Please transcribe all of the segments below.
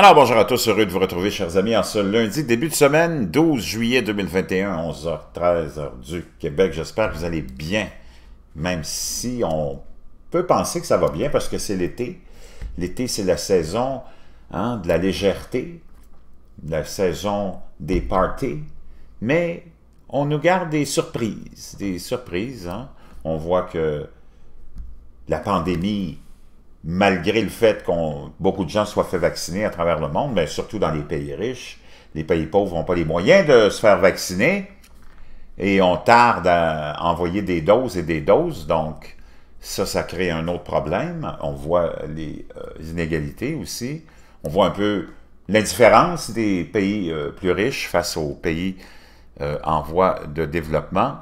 Alors bonjour à tous, heureux de vous retrouver chers amis en ce lundi, début de semaine, 12 juillet 2021, 11h13 heure du Québec. J'espère que vous allez bien, même si on peut penser que ça va bien parce que c'est l'été. L'été c'est la saison hein, de la légèreté, la saison des parties, mais on nous garde des surprises, des surprises. Hein. On voit que la pandémie malgré le fait qu'on beaucoup de gens soient fait vacciner à travers le monde, mais surtout dans les pays riches, les pays pauvres n'ont pas les moyens de se faire vacciner et on tarde à envoyer des doses et des doses, donc ça, ça crée un autre problème. On voit les euh, inégalités aussi. On voit un peu l'indifférence des pays euh, plus riches face aux pays euh, en voie de développement.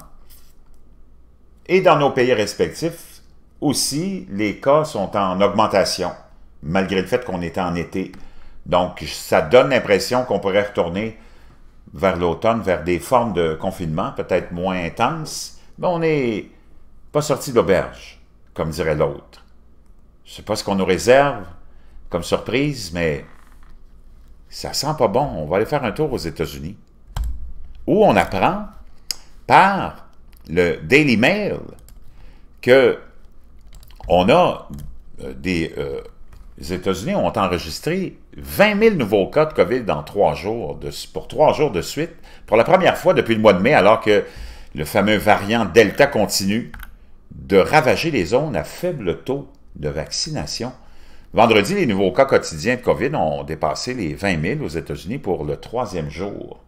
Et dans nos pays respectifs, aussi, les cas sont en augmentation, malgré le fait qu'on est en été. Donc, ça donne l'impression qu'on pourrait retourner vers l'automne, vers des formes de confinement peut-être moins intenses, mais on n'est pas sorti de l'auberge, comme dirait l'autre. Je ne sais pas ce qu'on nous réserve comme surprise, mais ça sent pas bon. On va aller faire un tour aux États-Unis, où on apprend par le Daily Mail que on a euh, des... les euh, États-Unis ont enregistré 20 000 nouveaux cas de COVID dans trois jours pour trois jours de suite, pour la première fois depuis le mois de mai, alors que le fameux variant Delta continue de ravager les zones à faible taux de vaccination. Vendredi, les nouveaux cas quotidiens de COVID ont dépassé les 20 000 aux États-Unis pour le troisième jour.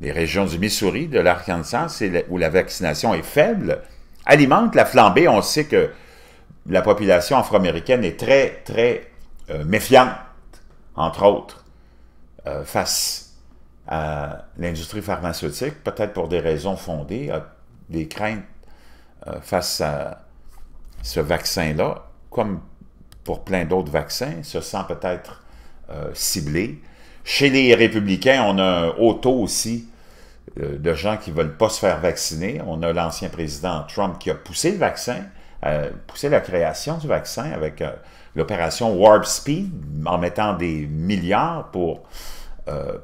Les régions du Missouri, de l'Arkansas, où la vaccination est faible, alimente la flambée. On sait que la population afro-américaine est très, très euh, méfiante, entre autres, euh, face à l'industrie pharmaceutique, peut-être pour des raisons fondées, des craintes euh, face à ce vaccin-là, comme pour plein d'autres vaccins, se sent peut-être ciblé. Chez les républicains, on a un haut taux aussi euh, de gens qui ne veulent pas se faire vacciner. On a l'ancien président Trump qui a poussé le vaccin, euh, poussé la création du vaccin avec euh, l'opération Warp Speed, en mettant des milliards pour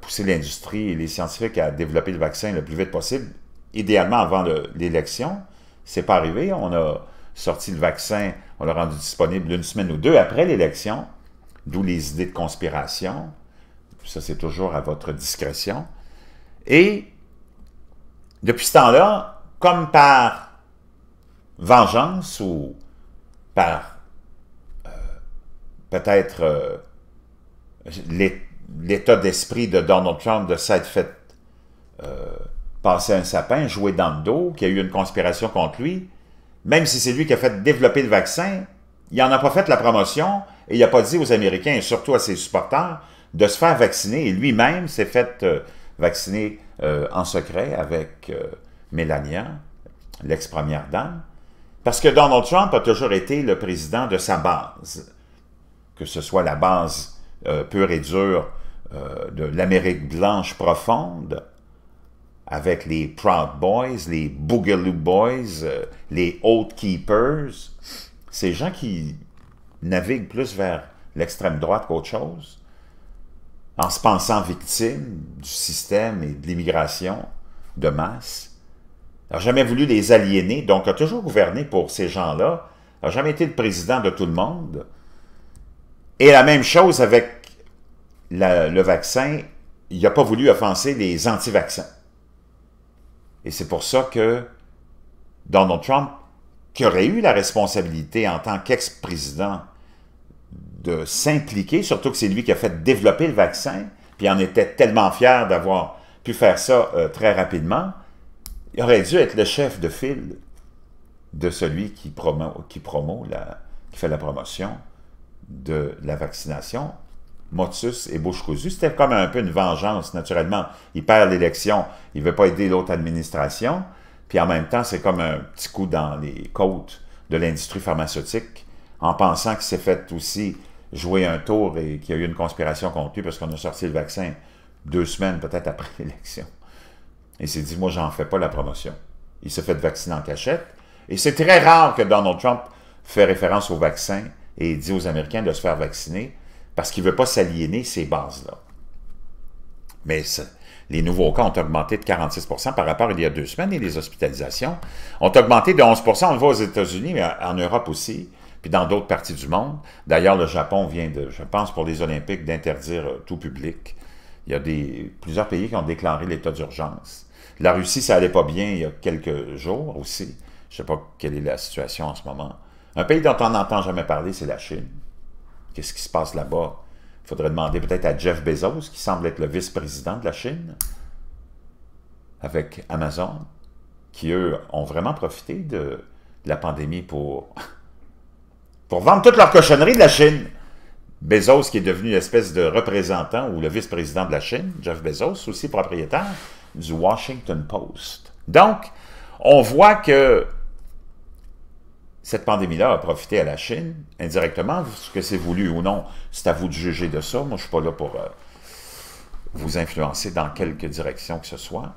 pousser l'industrie et les scientifiques à développer le vaccin le plus vite possible, idéalement avant l'élection. C'est pas arrivé. On a sorti le vaccin, on l'a rendu disponible une semaine ou deux après l'élection, d'où les idées de conspiration. Ça, c'est toujours à votre discrétion. Et depuis ce temps-là, comme par vengeance ou par euh, peut-être euh, l'état d'esprit de Donald Trump de s'être fait euh, passer un sapin, jouer dans le dos, qu'il y a eu une conspiration contre lui, même si c'est lui qui a fait développer le vaccin, il n'en a pas fait la promotion et il n'a pas dit aux Américains, et surtout à ses supporters, de se faire vacciner. Et lui-même s'est fait vacciner euh, en secret avec euh, Melania, l'ex-première dame, parce que Donald Trump a toujours été le président de sa base, que ce soit la base euh, pure et dure de l'Amérique blanche profonde, avec les Proud Boys, les Boogaloo Boys, les Oath Keepers, ces gens qui naviguent plus vers l'extrême droite qu'autre chose, en se pensant victime du système et de l'immigration de masse, n'a jamais voulu les aliéner, donc a toujours gouverné pour ces gens-là, n'a jamais été le président de tout le monde. Et la même chose avec le vaccin, il n'a pas voulu offenser les anti-vaccins. Et c'est pour ça que Donald Trump, qui aurait eu la responsabilité en tant qu'ex-président de s'impliquer, surtout que c'est lui qui a fait développer le vaccin, puis en était tellement fier d'avoir pu faire ça euh, très rapidement, il aurait dû être le chef de file de celui qui qui, la, qui fait la promotion de la vaccination. Motus et bouche c'était comme un peu une vengeance, naturellement. Il perd l'élection, il ne veut pas aider l'autre administration, puis en même temps, c'est comme un petit coup dans les côtes de l'industrie pharmaceutique, en pensant que c'est fait aussi joué un tour et qu'il y a eu une conspiration contre lui parce qu'on a sorti le vaccin deux semaines peut-être après l'élection. Il s'est dit, moi, j'en fais pas la promotion. Il s'est fait vacciner en cachette. Et c'est très rare que Donald Trump fait référence au vaccin et dit aux Américains de se faire vacciner parce qu'il ne veut pas s'aliéner ces bases-là. Mais les nouveaux cas ont augmenté de 46 par rapport à il y a deux semaines et les hospitalisations ont augmenté de 11 On le voit aux États-Unis, mais en Europe aussi puis dans d'autres parties du monde. D'ailleurs, le Japon vient de, je pense, pour les Olympiques, d'interdire euh, tout public. Il y a des, plusieurs pays qui ont déclaré l'état d'urgence. La Russie, ça n'allait pas bien il y a quelques jours aussi. Je ne sais pas quelle est la situation en ce moment. Un pays dont on n'entend jamais parler, c'est la Chine. Qu'est-ce qui se passe là-bas? Il faudrait demander peut-être à Jeff Bezos, qui semble être le vice-président de la Chine, avec Amazon, qui, eux, ont vraiment profité de la pandémie pour pour vendre toute leur cochonnerie de la Chine. Bezos, qui est devenu l'espèce de représentant ou le vice-président de la Chine, Jeff Bezos, aussi propriétaire du Washington Post. Donc, on voit que cette pandémie-là a profité à la Chine indirectement, ce que c'est voulu ou non, c'est à vous de juger de ça. Moi, je ne suis pas là pour euh, vous influencer dans quelque direction que ce soit.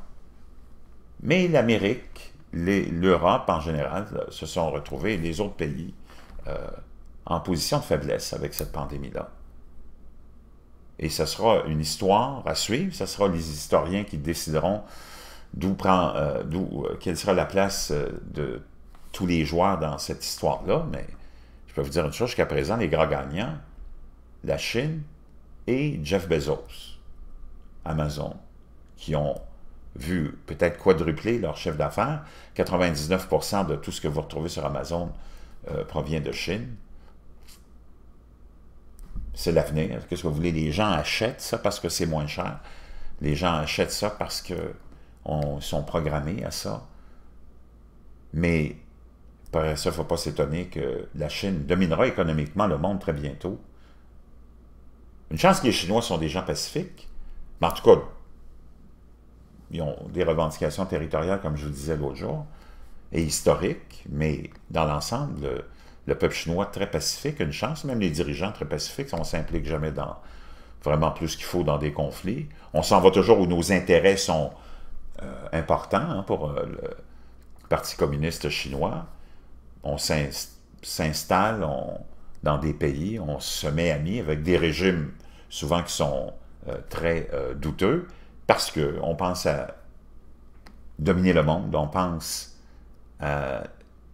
Mais l'Amérique, l'Europe en général euh, se sont retrouvés, les autres pays, euh, en position de faiblesse avec cette pandémie-là. Et ce sera une histoire à suivre, ce sera les historiens qui décideront d'où prend, euh, d'où, euh, quelle sera la place de tous les joueurs dans cette histoire-là, mais je peux vous dire une chose, jusqu'à présent, les grands gagnants, la Chine et Jeff Bezos, Amazon, qui ont vu peut-être quadrupler leur chef d'affaires, 99% de tout ce que vous retrouvez sur Amazon, euh, provient de Chine. C'est l'avenir. Qu'est-ce que vous voulez? Les gens achètent ça parce que c'est moins cher. Les gens achètent ça parce qu'ils sont programmés à ça. Mais par ça, il ne faut pas s'étonner que la Chine dominera économiquement le monde très bientôt. Une chance que les Chinois sont des gens pacifiques, mais en tout cas, ils ont des revendications territoriales, comme je vous disais l'autre jour et historique, mais dans l'ensemble, le, peuple chinois très pacifique une chance, même les dirigeants très pacifiques, on s'implique jamais dans vraiment plus qu'il faut dans des conflits. On s'en va toujours où nos intérêts sont euh, importants hein, pour euh, le Parti communiste chinois. On s'installe dans des pays, on se met amis avec des régimes souvent qui sont euh, très douteux parce qu'on pense à dominer le monde, on pense euh,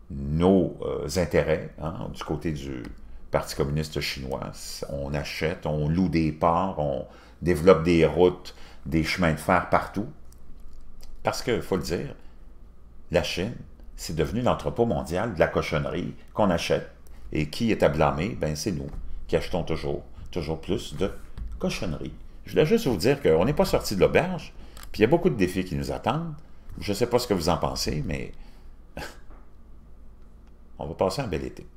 nos euh, intérêts hein, du côté du Parti communiste chinois. On achète, on loue des ports, on développe des routes, des chemins de fer partout. Parce que, faut le dire, la Chine, c'est devenu l'entrepôt mondial de la cochonnerie qu'on achète. Et qui est à blâmer? Ben, c'est nous qui achetons toujours, toujours plus de cochonnerie. Je voulais juste vous dire qu'on n'est pas sorti de l'auberge, puis il y a beaucoup de défis qui nous attendent. Je ne sais pas ce que vous en pensez, mais on va passer un bel été.